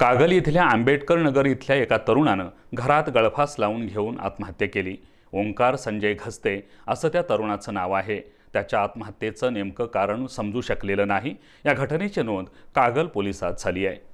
कागल इथल्या आंबेडकर नगर इथल्या एका तरुणानं घरात गळफास लावून घेऊन आत्महत्या केली ओंकार संजय घस्ते असं त्या तरुणाचं नाव आहे त्याच्या आत्महत्येचं नेमकं कारण समजू शकलेलं नाही या घटनेची नोंद कागल पोलिसात झाली आहे